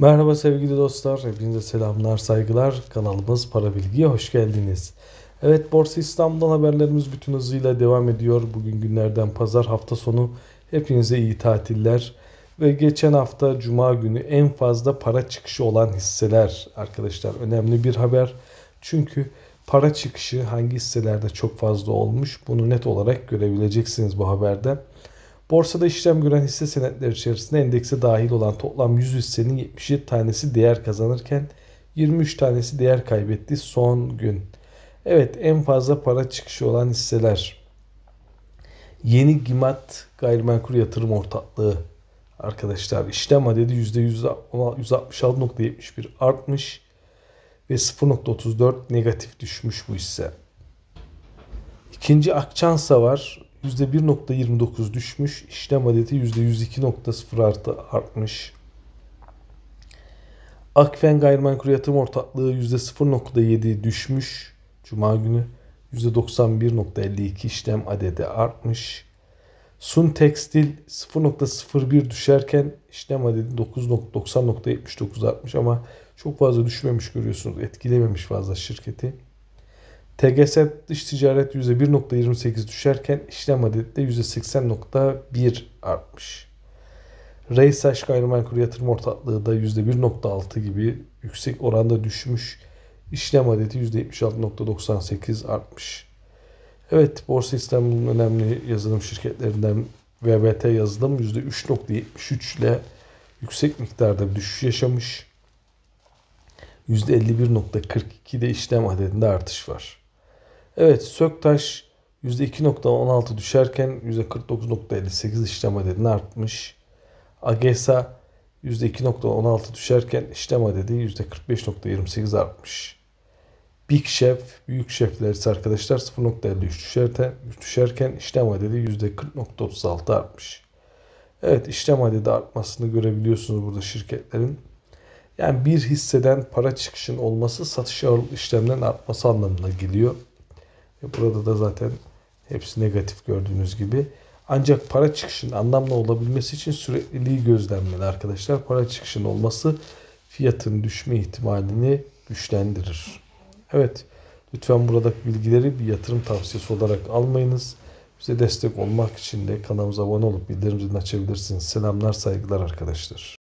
Merhaba sevgili dostlar, hepinize selamlar, saygılar. Kanalımız Para Bilgi'ye hoş geldiniz. Evet Borsa İstanbul'dan haberlerimiz bütün hızıyla devam ediyor. Bugün günlerden pazar hafta sonu. Hepinize iyi tatiller. Ve geçen hafta cuma günü en fazla para çıkışı olan hisseler arkadaşlar önemli bir haber. Çünkü para çıkışı hangi hisselerde çok fazla olmuş bunu net olarak görebileceksiniz bu haberde. Borsada işlem gören hisse senetleri içerisinde endekse dahil olan toplam 100 hissenin 77 tanesi değer kazanırken 23 tanesi değer kaybetti son gün. Evet en fazla para çıkışı olan hisseler. Yeni Gimat Gayrimenkul Yatırım Ortaklığı arkadaşlar işlem adedi %166.71 artmış ve 0.34 negatif düşmüş bu hisse. İkinci Akçansa var. %1.29 düşmüş. İşlem adeti %102.0 artı artmış. Akfen Gayrimenkul Yatırım Ortaklığı %0.7 düşmüş. Cuma günü %91.52 işlem adedi artmış. Sun Tekstil 0.01 düşerken işlem adedi 9.90.79 artmış ama çok fazla düşmemiş görüyorsunuz. Etkilememiş fazla şirketi. TGS dış ticaret %1.28 düşerken işlem adedi de %80.1 artmış. Reysaş gayrimenkul yatırım ortaklığı da %1.6 gibi yüksek oranda düşmüş. İşlem adeti %76.98 artmış. Evet Borsa İstanbul'un önemli yazılım şirketlerinden VBT yazılım %3.73 ile yüksek miktarda bir düşüş yaşamış. de işlem adedinde artış var. Evet Söktaş %2.16 düşerken %49.58 işlem adedine artmış. Agesa %2.16 düşerken işlem adedi %45.28 artmış. Big Chef, büyük şefler ise arkadaşlar 0.53 düşerken, düşerken işlem adedi %40.36 artmış. Evet işlem adedi artmasını görebiliyorsunuz burada şirketlerin. Yani bir hisseden para çıkışın olması satış ağırlıklı işlemlerin artması anlamına geliyor. E, burada da zaten hepsi negatif gördüğünüz gibi. Ancak para çıkışının anlamlı olabilmesi için sürekliliği gözlenmeli arkadaşlar. Para çıkışının olması fiyatın düşme ihtimalini güçlendirir. Evet lütfen buradaki bilgileri bir yatırım tavsiyesi olarak almayınız. Bize destek olmak için de kanalımıza abone olup bildirim zilini açabilirsiniz. Selamlar saygılar arkadaşlar.